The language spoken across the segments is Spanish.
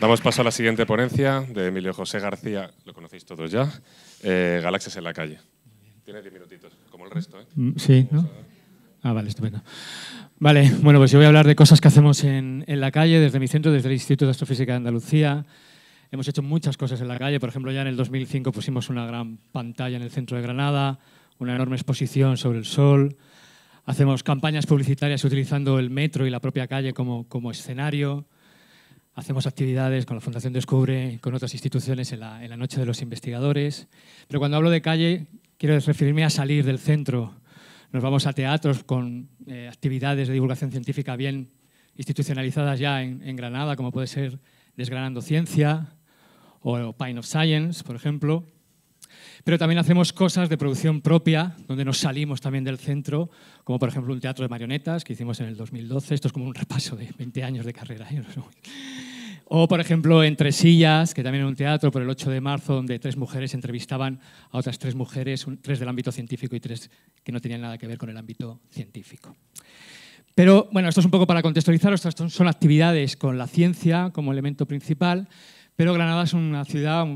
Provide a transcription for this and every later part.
Damos paso a la siguiente ponencia de Emilio José García, lo conocéis todos ya, eh, Galaxias en la calle. Tiene diez minutitos, como el resto. ¿eh? Mm, sí, ¿no? Ah, vale, estupendo. Vale, bueno, pues yo voy a hablar de cosas que hacemos en, la calle, desde mi centro, desde el Instituto de Astrofísica de Andalucía. Hemos hecho muchas cosas en la calle, por ejemplo, ya en el 2005 pusimos una gran pantalla en el centro de Granada, una enorme exposición sobre el sol. Hacemos campañas publicitarias utilizando el metro y la propia calle como, como escenario hacemos actividades con la Fundación Descubre, con otras instituciones en la, Noche de los Investigadores. Pero cuando hablo de calle, quiero referirme a salir del centro. Nos vamos a teatros con eh, actividades de divulgación científica bien institucionalizadas ya en, en, Granada, como puede ser Desgranando Ciencia o Pine of Science, por ejemplo. Pero también hacemos cosas de producción propia, donde nos salimos también del centro, como por ejemplo un teatro de marionetas que hicimos en el 2012. Esto es como un repaso de 20 años de carrera. ¿eh? O, por ejemplo, Entre Sillas, que también es un teatro por el 8 de marzo, donde tres mujeres entrevistaban a otras tres mujeres, tres del ámbito científico y tres que no tenían nada que ver con el ámbito científico. Pero, bueno, esto es un poco para contextualizar, estas son actividades con la ciencia como elemento principal, pero Granada es una ciudad,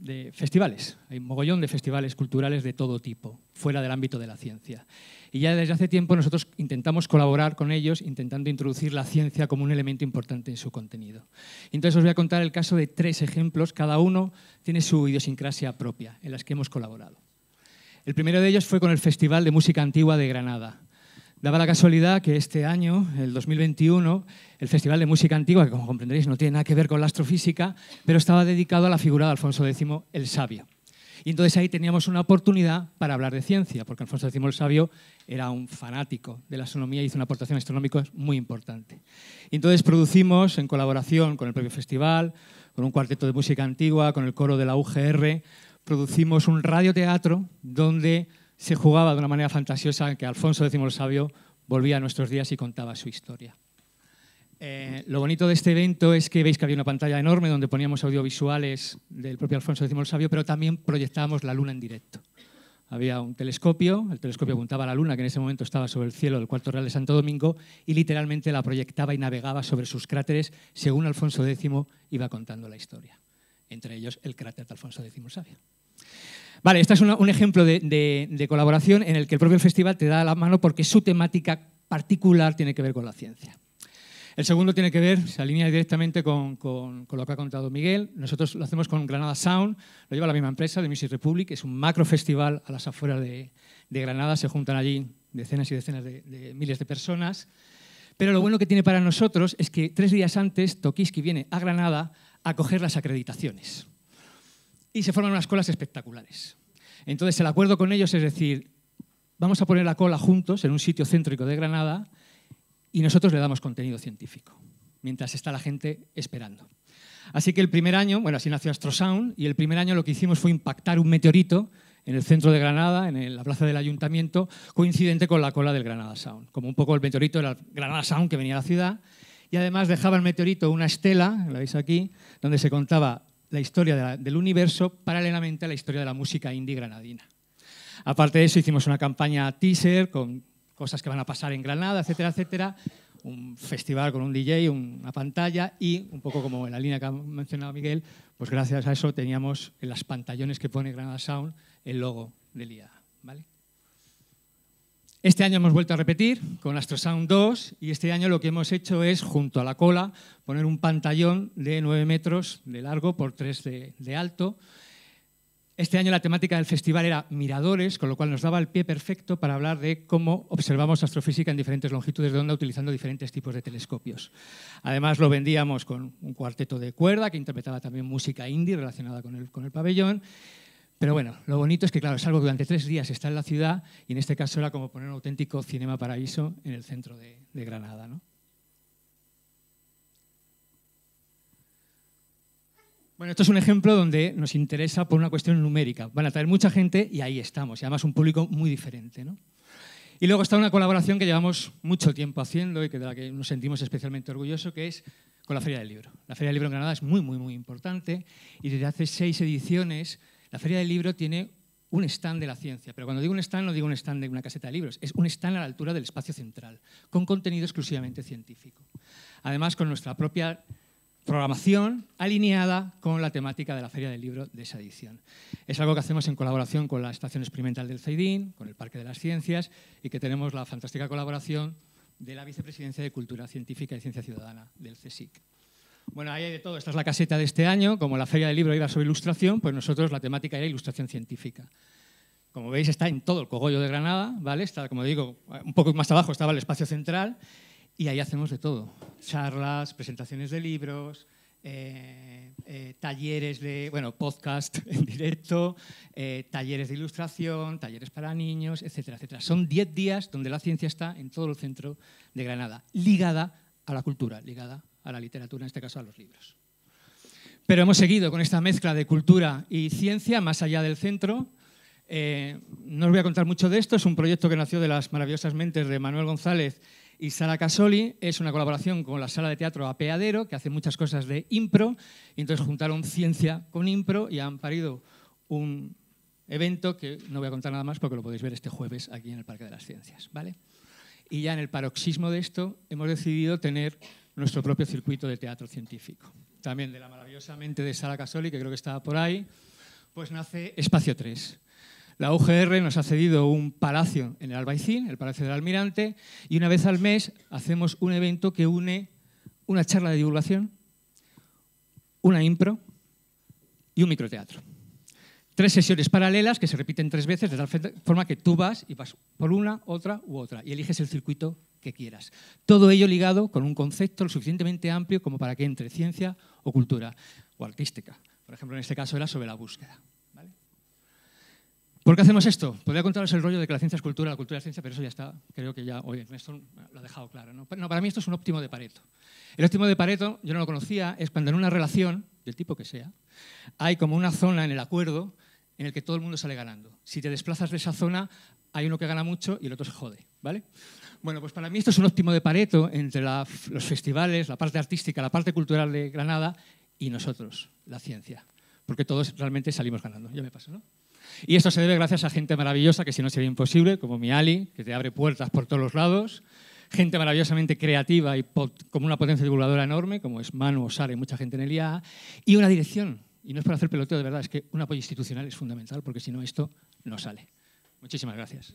de festivales, hay mogollón de festivales culturales de todo tipo, fuera del ámbito de la ciencia. Y ya desde hace tiempo nosotros intentamos colaborar con ellos, intentando introducir la ciencia como un elemento importante en su contenido. Entonces os voy a contar el caso de tres ejemplos, cada uno tiene su idiosincrasia propia, en las que hemos colaborado. El primero de ellos fue con el Festival de Música Antigua de Granada, Daba la casualidad que este año, el 2021, el Festival de Música Antigua, que como comprenderéis no tiene nada que ver con la astrofísica, pero estaba dedicado a la figura de Alfonso X el Sabio. Y entonces ahí teníamos una oportunidad para hablar de ciencia, porque Alfonso X el Sabio era un fanático de la astronomía y hizo una aportación astronómica muy importante. entonces producimos, en colaboración con el propio festival, con un cuarteto de música antigua, con el coro de la UGR, producimos un radioteatro donde se jugaba de una manera fantasiosa que Alfonso X el Sabio volvía a nuestros días y contaba su historia. Eh, lo bonito de este evento es que veis que había una pantalla enorme donde poníamos audiovisuales del propio Alfonso X el Sabio, pero también proyectábamos la luna en directo. Había un telescopio, el telescopio apuntaba a la luna, que en ese momento estaba sobre el cielo del Cuarto Real de Santo Domingo, y literalmente la proyectaba y navegaba sobre sus cráteres según Alfonso X iba contando la historia, entre ellos el cráter de Alfonso X el Sabio. Vale, este es un ejemplo de, colaboración en el que el propio festival te da la mano porque su temática particular tiene que ver con la ciencia. El segundo tiene que ver, se alinea directamente con, lo que ha contado Miguel. Nosotros lo hacemos con Granada Sound, lo lleva la misma empresa de Music Republic, es un macro festival a las afueras de, de Granada, se juntan allí decenas y decenas de miles de personas. Pero lo bueno que tiene para nosotros es que tres días antes Tokiski viene a Granada a coger las acreditaciones y se forman unas colas espectaculares. Entonces el acuerdo con ellos es decir, vamos a poner la cola juntos en un sitio céntrico de Granada y nosotros le damos contenido científico, mientras está la gente esperando. Así que el primer año, bueno, así nació Astrosound, y el primer año lo que hicimos fue impactar un meteorito en el centro de Granada, en la plaza del ayuntamiento, coincidente con la cola del Granada Sound. Como un poco el meteorito era el Granada Sound que venía a la ciudad, y además dejaba el meteorito una estela, la veis aquí, donde se contaba la historia del universo paralelamente a la historia de la música indie granadina. Aparte de eso, hicimos una campaña teaser con cosas que van a pasar en Granada, etcétera, etcétera. Un festival con un DJ, una pantalla y, un poco como en la línea que ha mencionado Miguel, pues gracias a eso teníamos en las pantallones que pone Granada Sound el logo del IA. ¿vale? Este año hemos vuelto a repetir con Astrosound 2 y este año lo que hemos hecho es, junto a la cola, poner un pantallón de 9 metros de largo por 3 de, de alto. Este año la temática del festival era miradores, con lo cual nos daba el pie perfecto para hablar de cómo observamos astrofísica en diferentes longitudes de onda utilizando diferentes tipos de telescopios. Además lo vendíamos con un cuarteto de cuerda que interpretaba también música indie relacionada con el, con el pabellón pero bueno, lo bonito es que, claro, es algo que durante tres días está en la ciudad y en este caso era como poner un auténtico cinema paraíso en el centro de, Granada. ¿no? Bueno, esto es un ejemplo donde nos interesa por una cuestión numérica. Van a traer mucha gente y ahí estamos, y además un público muy diferente. ¿no? Y luego está una colaboración que llevamos mucho tiempo haciendo y que de la que nos sentimos especialmente orgullosos, que es con la Feria del Libro. La Feria del Libro en Granada es muy, muy, muy importante y desde hace seis ediciones la Feria del Libro tiene un stand de la ciencia, pero cuando digo un stand no digo un stand de una caseta de libros, es un stand a la altura del espacio central, con contenido exclusivamente científico. Además, con nuestra propia programación alineada con la temática de la Feria del Libro de esa edición. Es algo que hacemos en colaboración con la Estación Experimental del CEDIN, con el Parque de las Ciencias y que tenemos la fantástica colaboración de la Vicepresidencia de Cultura Científica y Ciencia Ciudadana del CSIC. Bueno, ahí hay de todo. Esta es la caseta de este año. Como la Feria del Libro iba sobre ilustración, pues nosotros la temática era ilustración científica. Como veis, está en todo el cogollo de Granada, ¿vale? Está, como digo, un poco más abajo estaba el espacio central y ahí hacemos de todo. Charlas, presentaciones de libros, eh, eh, talleres de, bueno, podcast en directo, eh, talleres de ilustración, talleres para niños, etcétera, etcétera. Son 10 días donde la ciencia está en todo el centro de Granada, ligada a la cultura, ligada a la literatura, en este caso a los libros. Pero hemos seguido con esta mezcla de cultura y ciencia más allá del centro. Eh, no os voy a contar mucho de esto, es un proyecto que nació de las maravillosas mentes de Manuel González y Sara Casoli. Es una colaboración con la sala de teatro Apeadero, que hace muchas cosas de impro. Y entonces juntaron ciencia con impro y han parido un evento que no voy a contar nada más porque lo podéis ver este jueves aquí en el Parque de las Ciencias. ¿vale? Y ya en el paroxismo de esto hemos decidido tener nuestro propio circuito de teatro científico. También de la maravillosa mente de Sara Casoli, que creo que estaba por ahí, pues nace Espacio 3. La UGR nos ha cedido un palacio en el Albaicín, el Palacio del Almirante, y una vez al mes hacemos un evento que une una charla de divulgación, una impro y un microteatro. Tres sesiones paralelas que se repiten tres veces, de tal forma que tú vas y vas por una, otra u otra, y eliges el circuito que quieras. Todo ello ligado con un concepto lo suficientemente amplio como para que entre ciencia o cultura o artística. Por ejemplo, en este caso era sobre la búsqueda. ¿Por qué hacemos esto? Podría pues contaros el rollo de que la ciencia es cultura, la cultura es ciencia, pero eso ya está, creo que ya hoy esto lo ha dejado claro. ¿no? Pero, no, para mí esto es un óptimo de Pareto. El óptimo de Pareto, yo no lo conocía, es cuando en una relación, del tipo que sea, hay como una zona en el acuerdo en el que todo el mundo sale ganando. Si te desplazas de esa zona, hay uno que gana mucho y el otro se jode. ¿Vale? Bueno, pues para mí esto es un óptimo de Pareto entre los festivales, la parte artística, la parte cultural de Granada y nosotros, la ciencia. Porque todos realmente salimos ganando. Ya me paso, ¿no? Y esto se debe gracias a gente maravillosa que si no sería imposible, como mi Ali, que te abre puertas por todos los lados. Gente maravillosamente creativa y con una potencia divulgadora enorme, como es Manu o y mucha gente en el IA. Y una dirección. Y no es para hacer peloteo, de verdad, es que un apoyo institucional es fundamental, porque si no, esto no sale. Muchísimas gracias.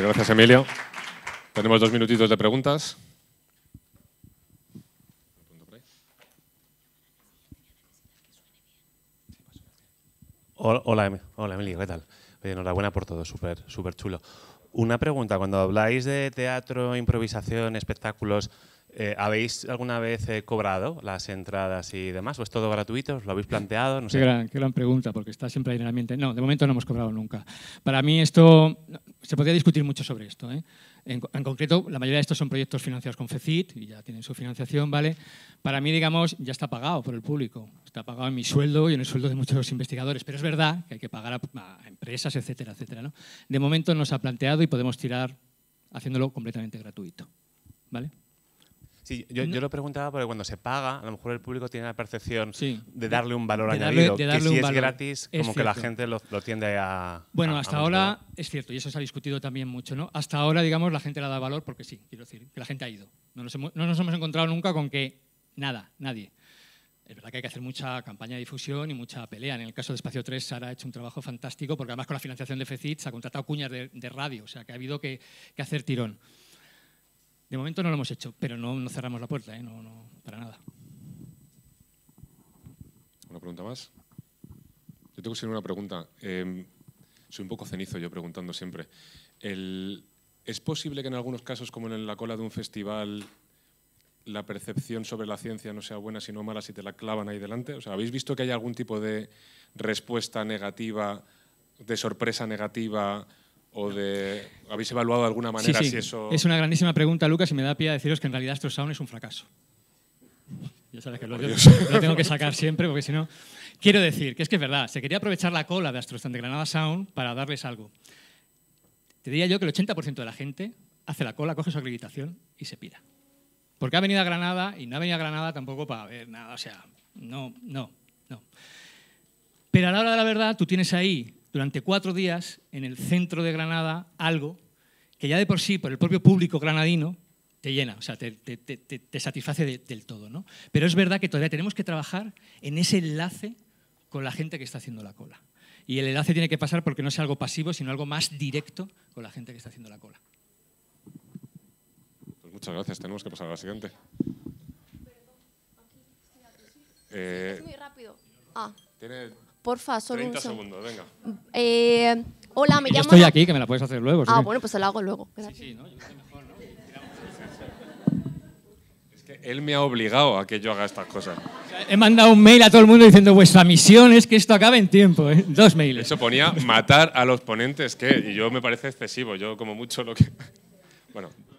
gracias, Emilio. Tenemos dos minutitos de preguntas. Hola, em-, Emilio, ¿qué tal? enhorabuena por todo, súper súper chulo. Una pregunta, cuando habláis de teatro, improvisación, espectáculos, eh, ¿Habéis alguna vez eh, cobrado las entradas y demás? ¿O es todo gratuito? lo habéis planteado? qué, gran, pregunta, porque está siempre ahí en el ambiente. No, de momento no hemos cobrado nunca. Para mí esto, se podría discutir mucho sobre esto. ¿eh? En, concreto, la mayoría de estos son proyectos financiados con FECIT y ya tienen su financiación, ¿vale? Para mí, digamos, ya está pagado por el público. Está pagado en mi sueldo y en el sueldo de muchos investigadores. Pero es verdad que hay que pagar a, empresas, etcétera, etcétera. De momento nos ha planteado y podemos tirar haciéndolo completamente gratuito. ¿Vale? Sí, yo, lo preguntaba porque cuando se paga, a lo mejor el público tiene la percepción de darle un valor añadido. que si es gratis, como que la gente lo, tiende a. Bueno, hasta ahora es cierto, y eso se ha discutido también mucho, ¿no? Hasta ahora, digamos, la gente le da valor porque sí, quiero decir, que la gente ha ido. No nos, hemos, encontrado nunca con que nada, nadie. Es verdad que hay que hacer mucha campaña de difusión y mucha pelea. En el caso de Espacio 3, Sara ha hecho un trabajo fantástico porque además con la financiación de FECIT se ha contratado cuñas de, radio, o sea que ha habido que, que hacer tirón. De momento no lo hemos hecho, pero no, cerramos la puerta, ¿eh? no, para nada. ¿Una pregunta más? Yo tengo siempre una pregunta. Em, soy un poco cenizo yo preguntando siempre. ¿Es posible que en algunos casos, como en la cola de un festival, la percepción sobre la ciencia no sea buena sino mala si te la clavan ahí delante? O sea, ¿habéis visto que hay algún tipo de respuesta negativa, de sorpresa negativa o de habéis evaluado de alguna manera si eso es una grandísima pregunta Lucas y me da pie a deciros que en realidad Astrosound es un fracaso ya sabes que lo, tengo, lo tengo que sacar siempre porque si no quiero decir que es que es verdad se quería aprovechar la cola de Astrosound de Granada Sound para darles algo te diría yo que el 80% de la gente hace la cola coge su acreditación y se pira porque ha venido a Granada y no ha venido a Granada tampoco para ver nada o sea no no no pero a la hora de la verdad tú tienes ahí durante cuatro días en el centro de Granada algo que ya de por sí, por el propio público granadino, te llena, o sea, te, te, te, te satisface del todo. ¿no? Pero es verdad que todavía tenemos que trabajar en ese enlace con la gente que está haciendo la cola. Y el enlace tiene que pasar porque no sea algo pasivo, sino algo más directo con la gente que está haciendo la cola. Pues muchas gracias. Tenemos que pasar a la siguiente. es eh, muy rápido. Ah. Tiene Porfa, solo un segundos, venga. Eh, hola, me Yo Estoy aquí, que me la puedes hacer luego. Ah, bueno, pues se la hago luego. Gracias. Sí, sí, ¿no? Yo mejor, ¿no? Es que él me ha obligado a que yo haga estas cosas. he mandado un mail a todo el mundo diciendo vuestra misión es que esto acabe en tiempo. ¿eh? Dos mails. Eso ponía matar a los ponentes, que y yo me parece excesivo. Yo como mucho lo que... Bueno,